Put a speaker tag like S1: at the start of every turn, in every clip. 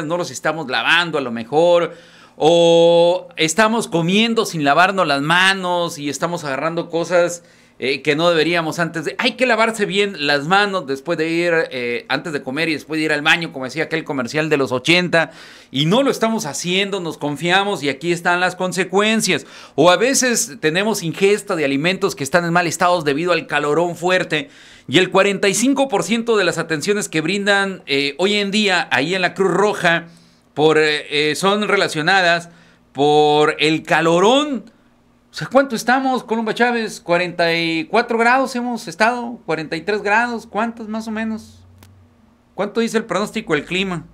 S1: no los estamos lavando a lo mejor, o estamos comiendo sin lavarnos las manos y estamos agarrando cosas eh, que no deberíamos antes de... Hay que lavarse bien las manos después de ir, eh, antes de comer y después de ir al baño, como decía aquel comercial de los 80, y no lo estamos haciendo, nos confiamos y aquí están las consecuencias. O a veces tenemos ingesta de alimentos que están en mal estado debido al calorón fuerte. Y el 45% de las atenciones que brindan eh, hoy en día ahí en la Cruz Roja por, son relacionadas por el calorón o sea, ¿cuánto estamos, Columba Chávez? 44 grados hemos estado, 43 grados, ¿cuántos más o menos? ¿Cuánto dice el pronóstico del clima?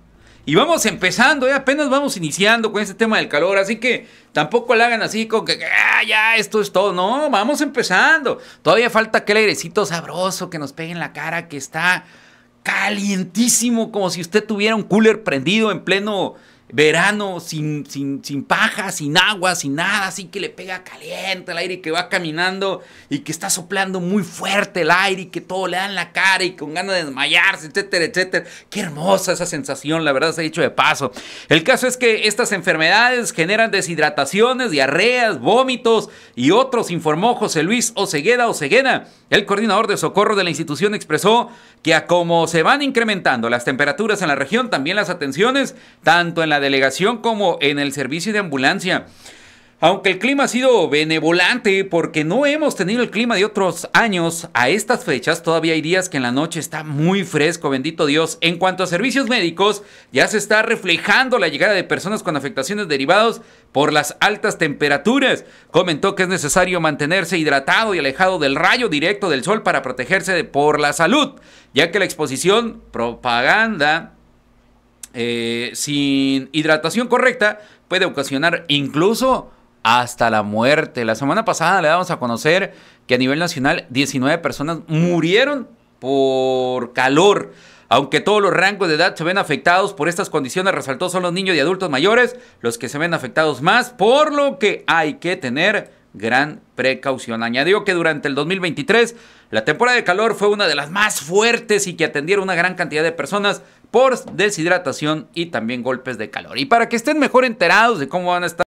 S1: Y vamos empezando, eh, apenas vamos iniciando con este tema del calor, así que tampoco la hagan así con que ah, ya esto es todo, no, vamos empezando. Todavía falta aquel airecito sabroso que nos pegue en la cara que está calientísimo como si usted tuviera un cooler prendido en pleno verano sin, sin, sin, paja, sin agua, sin nada, así que le pega caliente el aire que va caminando y que está soplando muy fuerte el aire y que todo le da en la cara y con ganas de desmayarse, etcétera, etcétera. Qué hermosa esa sensación, la verdad se ha dicho de paso. El caso es que estas enfermedades generan deshidrataciones, diarreas, vómitos y otros, informó José Luis Osegueda Osegueda. El coordinador de socorro de la institución expresó que a como se van incrementando las temperaturas en la región, también las atenciones, tanto en la delegación como en el servicio de ambulancia. Aunque el clima ha sido benevolente porque no hemos tenido el clima de otros años, a estas fechas todavía hay días que en la noche está muy fresco, bendito Dios. En cuanto a servicios médicos, ya se está reflejando la llegada de personas con afectaciones derivadas por las altas temperaturas. Comentó que es necesario mantenerse hidratado y alejado del rayo directo del sol para protegerse de por la salud, ya que la exposición propaganda eh, sin hidratación correcta puede ocasionar incluso hasta la muerte. La semana pasada le damos a conocer que a nivel nacional 19 personas murieron por calor. Aunque todos los rangos de edad se ven afectados por estas condiciones, resaltó son los niños y adultos mayores los que se ven afectados más, por lo que hay que tener gran precaución. Añadió que durante el 2023 la temporada de calor fue una de las más fuertes y que atendieron una gran cantidad de personas por deshidratación y también golpes de calor. Y para que estén mejor enterados de cómo van a estar